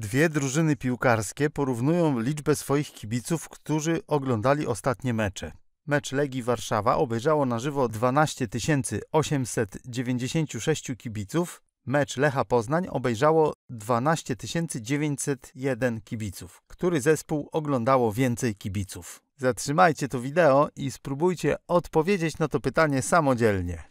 Dwie drużyny piłkarskie porównują liczbę swoich kibiców, którzy oglądali ostatnie mecze. Mecz Legii Warszawa obejrzało na żywo 12 896 kibiców, mecz Lecha Poznań obejrzało 12 901 kibiców. Który zespół oglądało więcej kibiców? Zatrzymajcie to wideo i spróbujcie odpowiedzieć na to pytanie samodzielnie.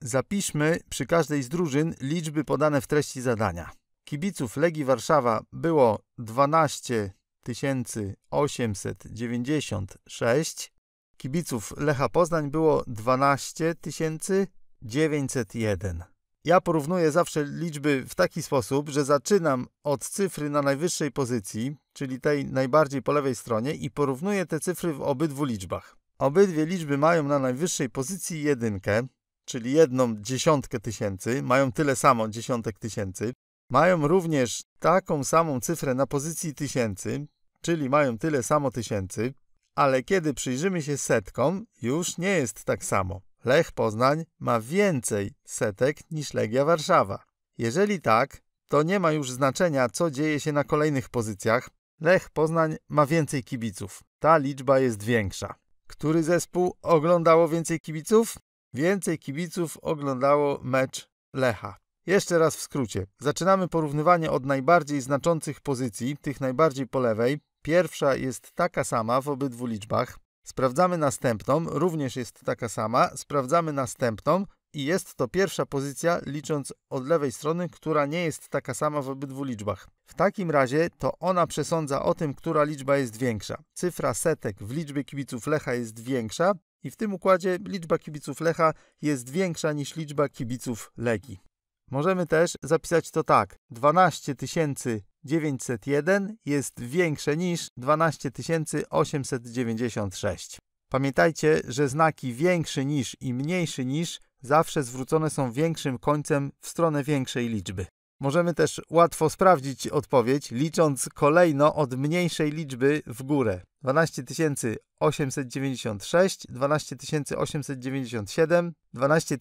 Zapiszmy przy każdej z drużyn liczby podane w treści zadania. Kibiców Legii Warszawa było 12 896, kibiców Lecha Poznań było 12 901. Ja porównuję zawsze liczby w taki sposób, że zaczynam od cyfry na najwyższej pozycji, czyli tej najbardziej po lewej stronie, i porównuję te cyfry w obydwu liczbach. Obydwie liczby mają na najwyższej pozycji jedynkę, czyli jedną dziesiątkę tysięcy, mają tyle samo dziesiątek tysięcy. Mają również taką samą cyfrę na pozycji tysięcy, czyli mają tyle samo tysięcy, ale kiedy przyjrzymy się setkom, już nie jest tak samo. Lech Poznań ma więcej setek niż Legia Warszawa. Jeżeli tak, to nie ma już znaczenia, co dzieje się na kolejnych pozycjach. Lech Poznań ma więcej kibiców. Ta liczba jest większa. Który zespół oglądało więcej kibiców? Więcej kibiców oglądało mecz Lecha. Jeszcze raz w skrócie. Zaczynamy porównywanie od najbardziej znaczących pozycji, tych najbardziej po lewej. Pierwsza jest taka sama w obydwu liczbach. Sprawdzamy następną, również jest taka sama. Sprawdzamy następną i jest to pierwsza pozycja, licząc od lewej strony, która nie jest taka sama w obydwu liczbach. W takim razie to ona przesądza o tym, która liczba jest większa. Cyfra setek w liczbie kibiców Lecha jest większa i w tym układzie liczba kibiców Lecha jest większa niż liczba kibiców Legii. Możemy też zapisać to tak. 12 901 jest większe niż 12 896. Pamiętajcie, że znaki większy niż i mniejszy niż zawsze zwrócone są większym końcem w stronę większej liczby. Możemy też łatwo sprawdzić odpowiedź, licząc kolejno od mniejszej liczby w górę. 12 896, 12 897, 12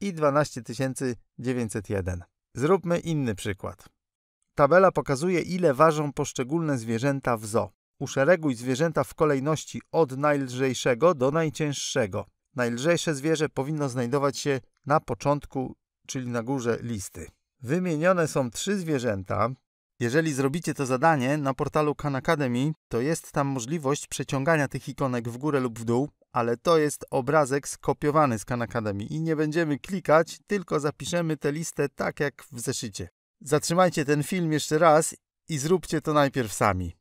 i 12 Zróbmy inny przykład. Tabela pokazuje, ile ważą poszczególne zwierzęta w zoo. Uszereguj zwierzęta w kolejności od najlżejszego do najcięższego najlżejsze zwierzę powinno znajdować się na początku, czyli na górze listy. Wymienione są trzy zwierzęta. Jeżeli zrobicie to zadanie na portalu Khan Academy, to jest tam możliwość przeciągania tych ikonek w górę lub w dół, ale to jest obrazek skopiowany z Khan Academy i nie będziemy klikać, tylko zapiszemy tę listę tak jak w zeszycie. Zatrzymajcie ten film jeszcze raz i zróbcie to najpierw sami.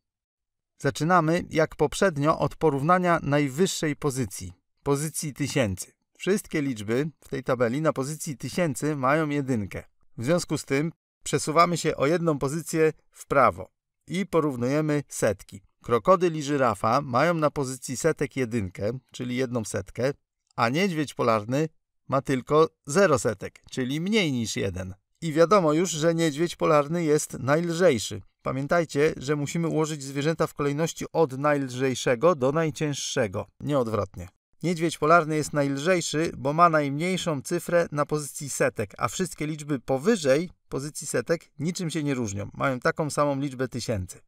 Zaczynamy, jak poprzednio, od porównania najwyższej pozycji pozycji tysięcy. Wszystkie liczby w tej tabeli na pozycji tysięcy mają jedynkę. W związku z tym przesuwamy się o jedną pozycję w prawo i porównujemy setki. Krokodyl i żyrafa mają na pozycji setek jedynkę, czyli jedną setkę, a niedźwiedź polarny ma tylko 0 setek, czyli mniej niż jeden. I wiadomo już, że niedźwiedź polarny jest najlżejszy. Pamiętajcie, że musimy ułożyć zwierzęta w kolejności od najlżejszego do najcięższego, nie odwrotnie. Niedźwiedź polarny jest najlżejszy, bo ma najmniejszą cyfrę na pozycji setek, a wszystkie liczby powyżej pozycji setek niczym się nie różnią. Mają taką samą liczbę tysięcy.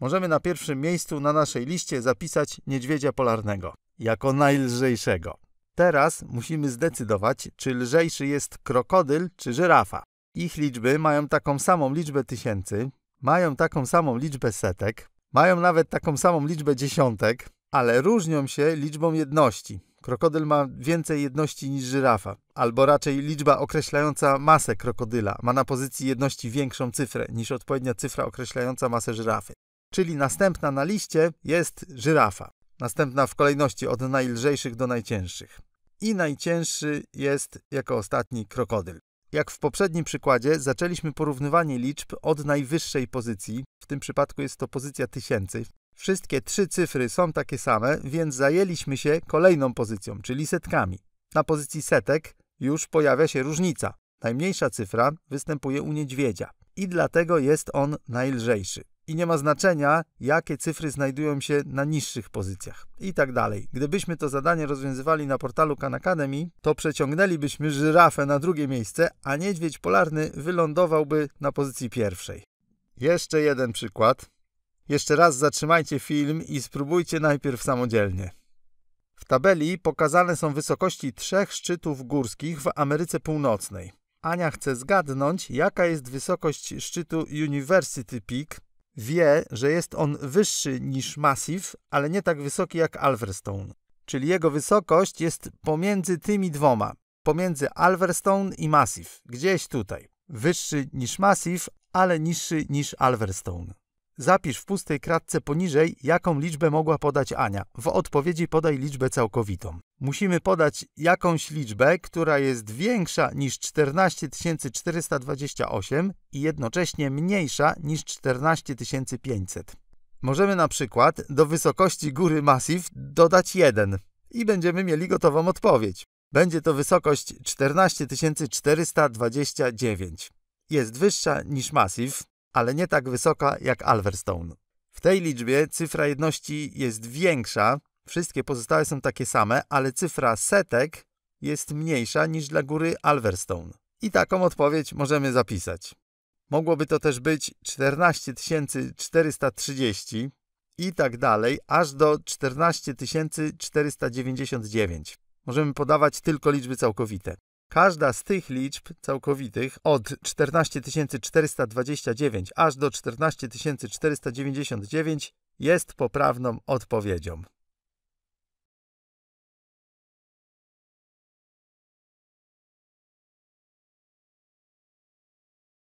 Możemy na pierwszym miejscu na naszej liście zapisać niedźwiedzia polarnego jako najlżejszego. Teraz musimy zdecydować, czy lżejszy jest krokodyl czy żyrafa. Ich liczby mają taką samą liczbę tysięcy, mają taką samą liczbę setek, mają nawet taką samą liczbę dziesiątek, ale różnią się liczbą jedności. Krokodyl ma więcej jedności niż żyrafa, albo raczej liczba określająca masę krokodyla ma na pozycji jedności większą cyfrę niż odpowiednia cyfra określająca masę żyrafy. Czyli następna na liście jest żyrafa, następna w kolejności od najlżejszych do najcięższych. I najcięższy jest jako ostatni krokodyl. Jak w poprzednim przykładzie, zaczęliśmy porównywanie liczb od najwyższej pozycji, w tym przypadku jest to pozycja tysięcy, Wszystkie trzy cyfry są takie same, więc zajęliśmy się kolejną pozycją, czyli setkami. Na pozycji setek już pojawia się różnica. Najmniejsza cyfra występuje u niedźwiedzia i dlatego jest on najlżejszy. I nie ma znaczenia, jakie cyfry znajdują się na niższych pozycjach i tak dalej. Gdybyśmy to zadanie rozwiązywali na portalu Khan Academy, to przeciągnęlibyśmy żyrafę na drugie miejsce, a niedźwiedź polarny wylądowałby na pozycji pierwszej. Jeszcze jeden przykład jeszcze raz zatrzymajcie film i spróbujcie najpierw samodzielnie. W tabeli pokazane są wysokości trzech szczytów górskich w Ameryce Północnej. Ania chce zgadnąć, jaka jest wysokość szczytu University Peak. Wie, że jest on wyższy niż Massif, ale nie tak wysoki jak Alverstone. Czyli jego wysokość jest pomiędzy tymi dwoma, pomiędzy Alverstone i Massif, gdzieś tutaj. Wyższy niż Massif, ale niższy niż Alverstone. Zapisz w pustej kratce poniżej, jaką liczbę mogła podać Ania. W odpowiedzi podaj liczbę całkowitą. Musimy podać jakąś liczbę, która jest większa niż 14 428 i jednocześnie mniejsza niż 14 500. Możemy na przykład do wysokości góry Massif dodać 1 i będziemy mieli gotową odpowiedź. Będzie to wysokość 14 429. Jest wyższa niż Massif, ale nie tak wysoka jak Alverstone. W tej liczbie cyfra jedności jest większa, wszystkie pozostałe są takie same, ale cyfra setek jest mniejsza niż dla góry Alverstone. I taką odpowiedź możemy zapisać. Mogłoby to też być 14 430 i tak dalej, aż do 14 499. Możemy podawać tylko liczby całkowite. Każda z tych liczb całkowitych od 14 429 aż do 14 499 jest poprawną odpowiedzią.